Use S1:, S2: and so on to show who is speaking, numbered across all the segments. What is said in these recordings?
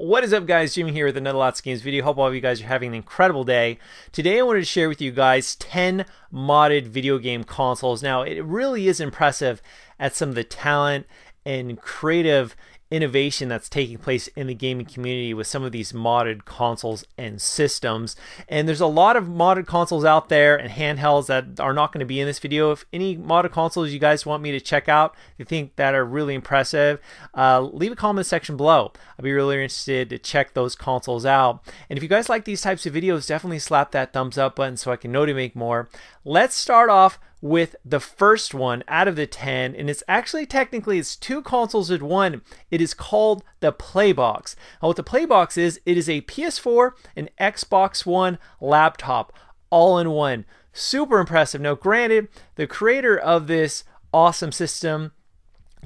S1: What is up guys, Jimmy here with another Lots of Games video. Hope all of you guys are having an incredible day. Today I wanted to share with you guys 10 modded video game consoles. Now it really is impressive at some of the talent and creative innovation that's taking place in the gaming community with some of these modded consoles and systems. And there's a lot of modded consoles out there and handhelds that are not going to be in this video. If any modded consoles you guys want me to check out, you think that are really impressive, uh, leave a comment section below. I'd be really interested to check those consoles out. And if you guys like these types of videos, definitely slap that thumbs up button so I can know to make more. Let's start off with the first one out of the 10 and it's actually technically it's two consoles in one it is called the playbox now what the playbox is it is a ps4 and xbox one laptop all in one super impressive now granted the creator of this awesome system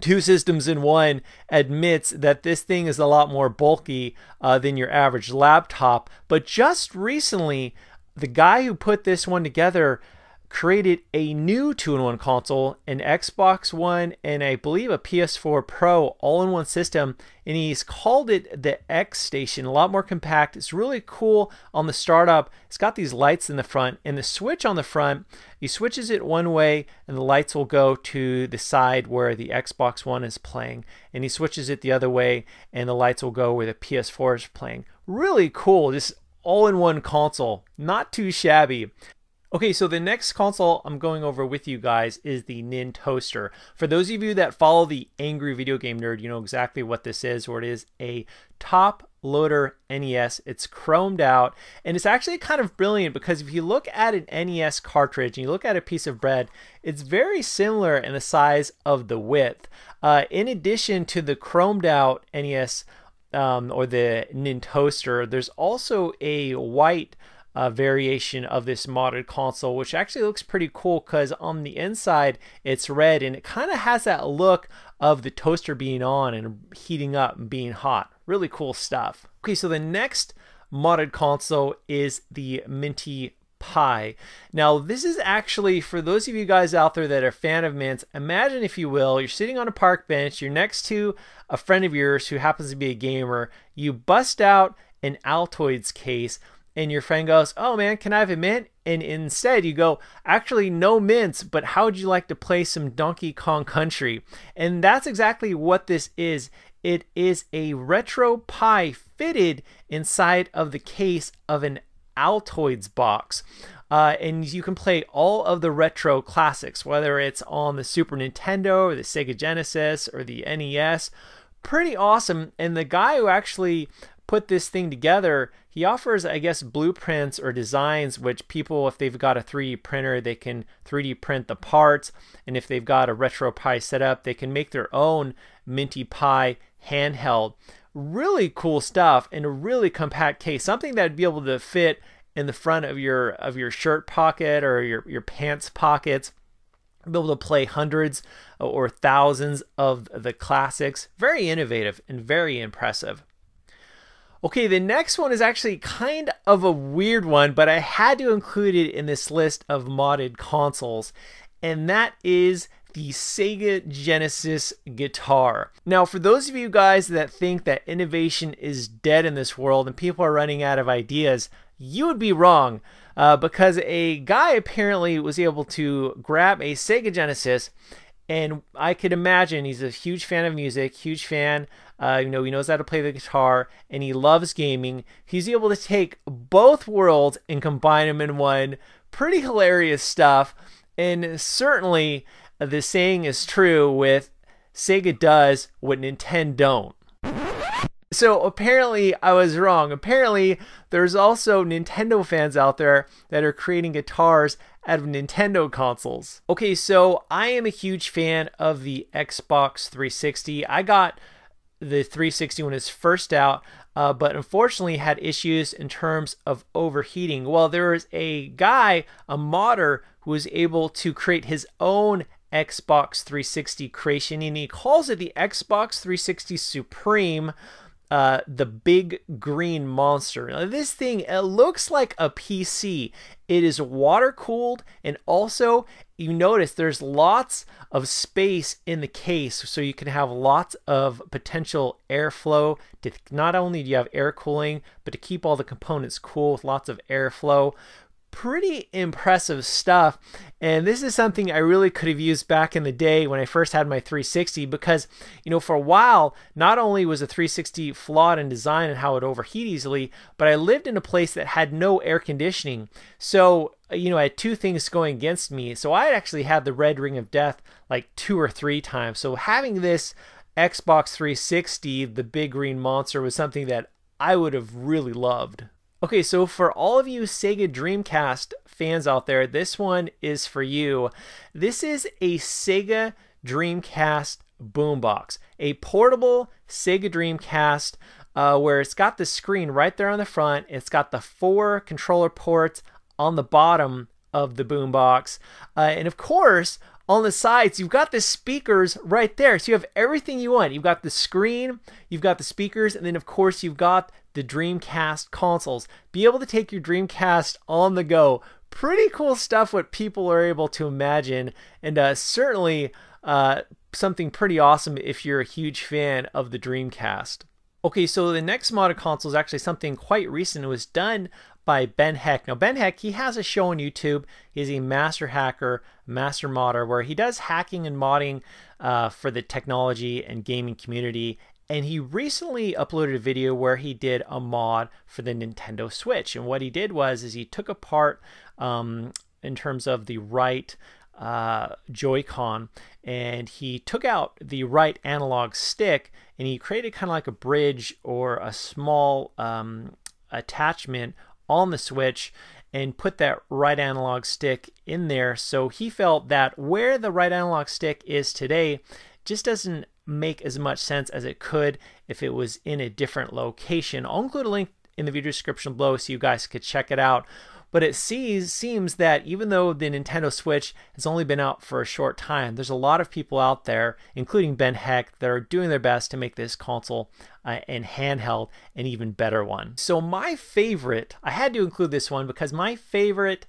S1: two systems in one admits that this thing is a lot more bulky uh, than your average laptop but just recently the guy who put this one together created a new two in one console, an Xbox One, and I believe a PS4 Pro all in one system. And he's called it the X Station, a lot more compact. It's really cool on the startup. It's got these lights in the front, and the switch on the front, he switches it one way, and the lights will go to the side where the Xbox One is playing. And he switches it the other way, and the lights will go where the PS4 is playing. Really cool. This all in one console. Not too shabby. Okay, so the next console I'm going over with you guys is the Nintoaster. For those of you that follow the Angry Video Game Nerd, you know exactly what this is, or it is a top loader NES. It's chromed out, and it's actually kind of brilliant because if you look at an NES cartridge and you look at a piece of bread, it's very similar in the size of the width. Uh, in addition to the chromed out NES um, or the Nintoaster, there's also a white uh, variation of this modded console, which actually looks pretty cool because on the inside it's red and it kind of has that look of the toaster being on and heating up and being hot. Really cool stuff. Okay, so the next modded console is the Minty Pi. Now, this is actually for those of you guys out there that are fan of mints. Imagine, if you will, you're sitting on a park bench, you're next to a friend of yours who happens to be a gamer. You bust out an Altoids case and your friend goes, "Oh man, can I have a mint?" and instead you go, "Actually, no mints, but how would you like to play some Donkey Kong Country?" And that's exactly what this is. It is a retro pie fitted inside of the case of an Altoids box. Uh, and you can play all of the retro classics, whether it's on the Super Nintendo or the Sega Genesis or the NES. Pretty awesome. And the guy who actually put this thing together, he offers, I guess, blueprints or designs which people, if they've got a 3D printer, they can 3D print the parts. And if they've got a RetroPie setup, they can make their own Minty Pie handheld. Really cool stuff in a really compact case, something that would be able to fit in the front of your of your shirt pocket or your, your pants pockets be able to play hundreds or thousands of the classics. Very innovative and very impressive. Okay, the next one is actually kind of a weird one, but I had to include it in this list of modded consoles, and that is the Sega Genesis guitar. Now, for those of you guys that think that innovation is dead in this world and people are running out of ideas, you would be wrong uh, because a guy apparently was able to grab a Sega Genesis and I could imagine he's a huge fan of music, huge fan uh, you know, he knows how to play the guitar and he loves gaming. He's able to take both worlds and combine them in one. Pretty hilarious stuff. And certainly uh, the saying is true with Sega does what Nintendo don't. So apparently I was wrong. Apparently there's also Nintendo fans out there that are creating guitars out of Nintendo consoles. Okay, so I am a huge fan of the Xbox 360. I got the 360 when it's first out, uh, but unfortunately had issues in terms of overheating. Well, there was a guy, a modder, who was able to create his own Xbox 360 creation, and he calls it the Xbox 360 Supreme uh, the big green monster. Now, this thing looks like a PC. It is water cooled, and also you notice there's lots of space in the case, so you can have lots of potential airflow. To, not only do you have air cooling, but to keep all the components cool with lots of airflow pretty impressive stuff. And this is something I really could have used back in the day when I first had my 360 because, you know, for a while, not only was the 360 flawed in design and how it overheat easily, but I lived in a place that had no air conditioning. So, you know, I had two things going against me. So I actually had the red ring of death like two or three times. So having this Xbox 360, the big green monster, was something that I would have really loved. Okay, so for all of you Sega Dreamcast fans out there, this one is for you. This is a Sega Dreamcast boombox, a portable Sega Dreamcast uh, where it's got the screen right there on the front. It's got the four controller ports on the bottom of the boombox. Uh, and of course, on the sides, you've got the speakers right there. So you have everything you want. You've got the screen, you've got the speakers, and then of course you've got the Dreamcast consoles. Be able to take your Dreamcast on the go. Pretty cool stuff what people are able to imagine, and uh, certainly uh, something pretty awesome if you're a huge fan of the Dreamcast. Okay, so the next model console is actually something quite recent. It was done by Ben Heck. Now, Ben Heck, he has a show on YouTube. He's a master hacker, master modder, where he does hacking and modding uh, for the technology and gaming community. And he recently uploaded a video where he did a mod for the Nintendo Switch. And what he did was, is he took apart, um, in terms of the right uh, Joy-Con, and he took out the right analog stick and he created kind of like a bridge or a small um, attachment on the Switch and put that right analog stick in there. So he felt that where the right analog stick is today just doesn't make as much sense as it could if it was in a different location. I'll include a link in the video description below so you guys could check it out. But it sees, seems that even though the Nintendo Switch has only been out for a short time, there's a lot of people out there, including Ben Heck, that are doing their best to make this console uh, and handheld an even better one. So, my favorite, I had to include this one because my favorite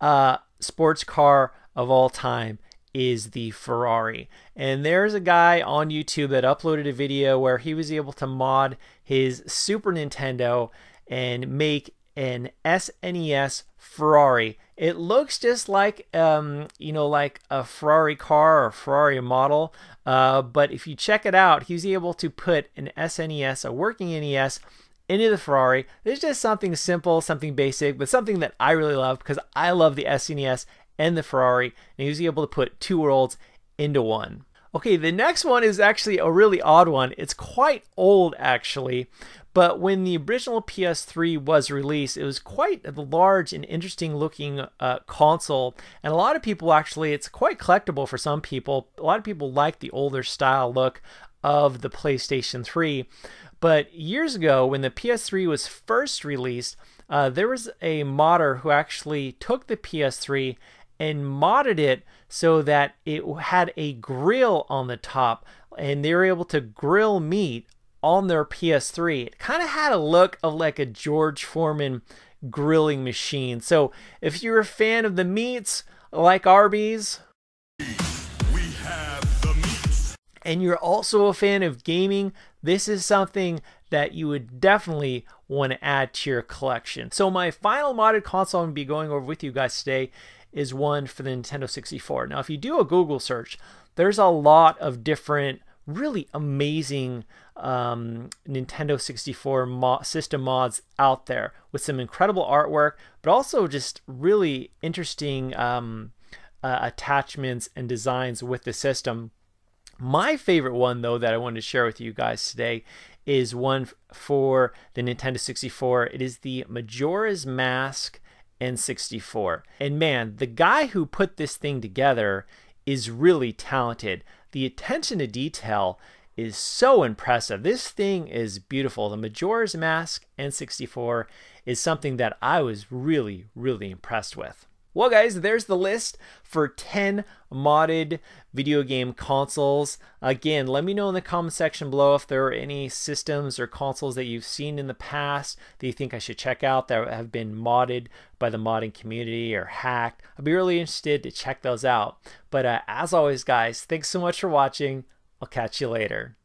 S1: uh, sports car of all time is the Ferrari. And there's a guy on YouTube that uploaded a video where he was able to mod his Super Nintendo and make an SNES Ferrari. It looks just like, um, you know, like a Ferrari car or Ferrari model. Uh, but if you check it out, he's able to put an SNES, a working NES, into the Ferrari. It's just something simple, something basic, but something that I really love because I love the SNES and the Ferrari. And he was able to put two worlds into one. Okay, the next one is actually a really odd one. It's quite old, actually, but when the original PS3 was released, it was quite a large and interesting looking uh, console. And a lot of people actually, it's quite collectible for some people. A lot of people like the older style look of the PlayStation 3. But years ago, when the PS3 was first released, uh, there was a modder who actually took the PS3 and modded it so that it had a grill on the top and they were able to grill meat on their PS3. It kind of had a look of like a George Foreman grilling machine. So if you're a fan of the meats like Arby's, and you're also a fan of gaming, this is something that you would definitely want to add to your collection. So my final modded console I'm going to be going over with you guys today is one for the Nintendo 64. Now, if you do a Google search, there's a lot of different really amazing um, Nintendo 64 mo- system mods out there with some incredible artwork, but also just really interesting um, uh, attachments and designs with the system. My favorite one, though, that I wanted to share with you guys today is one for the Nintendo 64. It is the Majora's Mask n 64. And man, the guy who put this thing together is really talented. The attention to detail is so impressive. This thing is beautiful. The Majora's Mask N64 is something that I was really, really impressed with. Well, guys, there's the list for 10 modded video game consoles. Again, let me know in the comment section below if there are any systems or consoles that you've seen in the past that you think I should check out that have been modded by the modding community or hacked. I'd be really interested to check those out. But uh, as always, guys, thanks so much for watching. I'll catch you later.